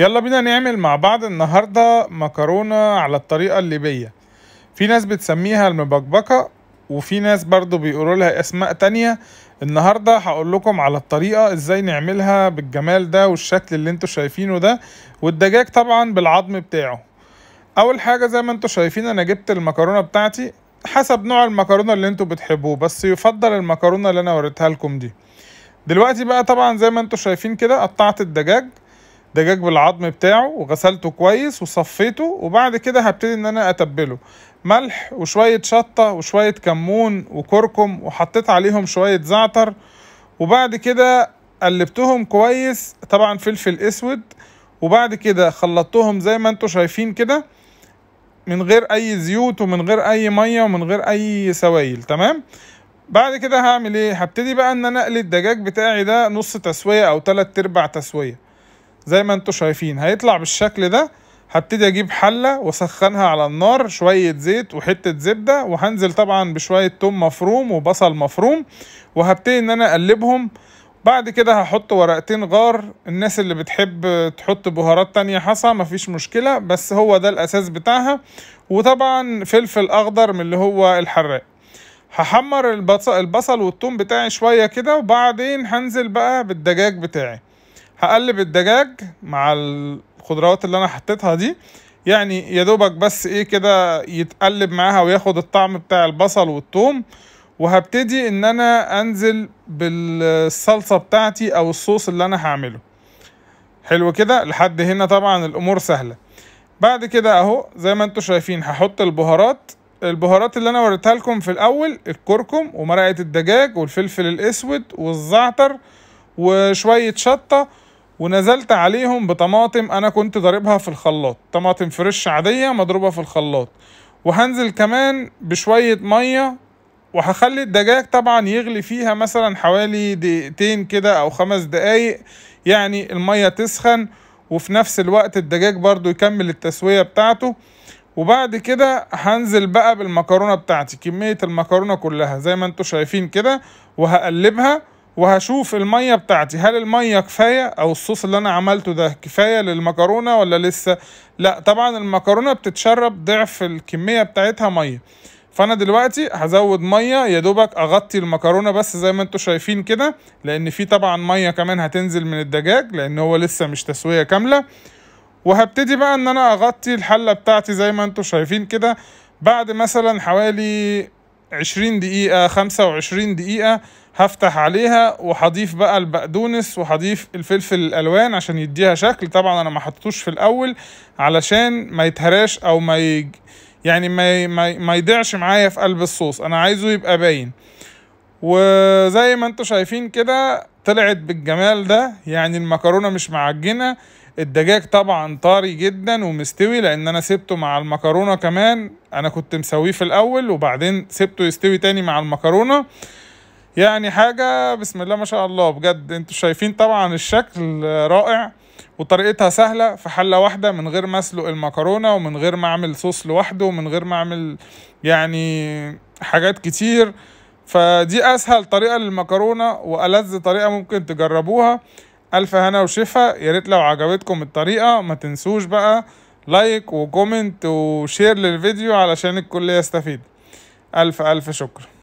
يلا بينا نعمل مع بعض النهاردة مكرونة على الطريقة الليبية في ناس بتسميها المبكبكة وفي ناس برضو بيقولوا لها اسماء تانية النهاردة هقول لكم على الطريقة ازاي نعملها بالجمال ده والشكل اللي انتوا شايفينه ده والدجاج طبعا بالعظم بتاعه اول حاجة زي ما انتوا شايفين انا جبت المكرونة بتاعتي حسب نوع المكرونة اللي انتوا بتحبوه بس يفضل المكرونة اللي انا وريتها لكم دي دلوقتي بقى طبعا زي ما انتوا شايفين كده قطعت الدجاج دجاج بالعظم بتاعه وغسلته كويس وصفيته وبعد كده هبتدي ان انا اتبله ملح وشوية شطة وشوية كمون وكركم وحطيت عليهم شوية زعتر وبعد كده قلبتهم كويس طبعا فلفل اسود وبعد كده خلطتهم زي ما انتوا شايفين كده من غير اي زيوت ومن غير اي مية ومن غير اي سوائل تمام بعد كده هعمل ايه هبتدي بقى ان انا اقلي الدجاج بتاعي ده نص تسوية او تلات ارباع تسوية زي ما انتم شايفين هيطلع بالشكل ده هبتدي اجيب حلة واسخنها على النار شوية زيت وحتة زبدة وهنزل طبعا بشوية توم مفروم وبصل مفروم وهبتدي ان انا اقلبهم بعد كده هحط ورقتين غار الناس اللي بتحب تحط بهارات تانية حصى مفيش مشكلة بس هو ده الأساس بتاعها وطبعا فلفل أخضر من اللي هو الحراق هحمر البصل والتوم بتاعي شوية كده وبعدين هنزل بقى بالدجاج بتاعي هقلب الدجاج مع الخضروات اللي انا حطيتها دي يعني يا دوبك بس ايه كده يتقلب معاها وياخد الطعم بتاع البصل والثوم وهبتدي ان انا انزل بالصلصه بتاعتي او الصوص اللي انا هعمله حلو كده لحد هنا طبعا الامور سهله بعد كده اهو زي ما انتم شايفين هحط البهارات البهارات اللي انا وريتها لكم في الاول الكركم ومرقه الدجاج والفلفل الاسود والزعتر وشويه شطه ونزلت عليهم بطماطم انا كنت ضاربها في الخلاط طماطم فريش عاديه مضروبه في الخلاط وهنزل كمان بشويه ميه وهخلي الدجاج طبعا يغلي فيها مثلا حوالي دقيقتين كده او خمس دقايق يعني الميه تسخن وفي نفس الوقت الدجاج برضو يكمل التسويه بتاعته وبعد كده هنزل بقى بالمكرونه بتاعتي كميه المكرونه كلها زي ما انتم شايفين كده وهقلبها وهشوف المية بتاعتي هل المية كفاية او الصوص اللي انا عملته ده كفاية للمكرونة ولا لسه لا طبعا المكرونة بتتشرب ضعف الكمية بتاعتها مية فانا دلوقتي هزود ميه يا دوبك اغطي المكرونه بس زي ما انتم شايفين كده لان في طبعا ميه كمان هتنزل من الدجاج لان هو لسه مش تسويه كامله وهبتدي بقى ان انا اغطي الحله بتاعتي زي ما انتم شايفين كده بعد مثلا حوالي 20 دقيقة 25 دقيقة هفتح عليها وهضيف بقى البقدونس وهضيف الفلفل الالوان عشان يديها شكل طبعا انا ما حطيتوش في الاول علشان ما يتهراش او ما يعني ي... يعني ما ي... ما يضيعش معايا في قلب الصوص انا عايزه يبقى باين وزي ما انتوا شايفين كده طلعت بالجمال ده يعني المكرونه مش معجنه الدجاج طبعا طري جدا ومستوي لان انا سبته مع المكرونه كمان انا كنت مسويه في الاول وبعدين سبته يستوي تاني مع المكرونه يعني حاجه بسم الله ما شاء الله بجد انتوا شايفين طبعا الشكل رائع وطريقتها سهله في حله واحده من غير ما اسلق المكرونه ومن غير ما اعمل صوص لوحده ومن غير ما اعمل يعني حاجات كتير فدي اسهل طريقه للمكرونه والذ طريقه ممكن تجربوها الف هنا وشفا يا ريت لو عجبتكم الطريقه ما تنسوش بقى لايك وكومنت وشير للفيديو علشان الكل يستفيد الف الف شكر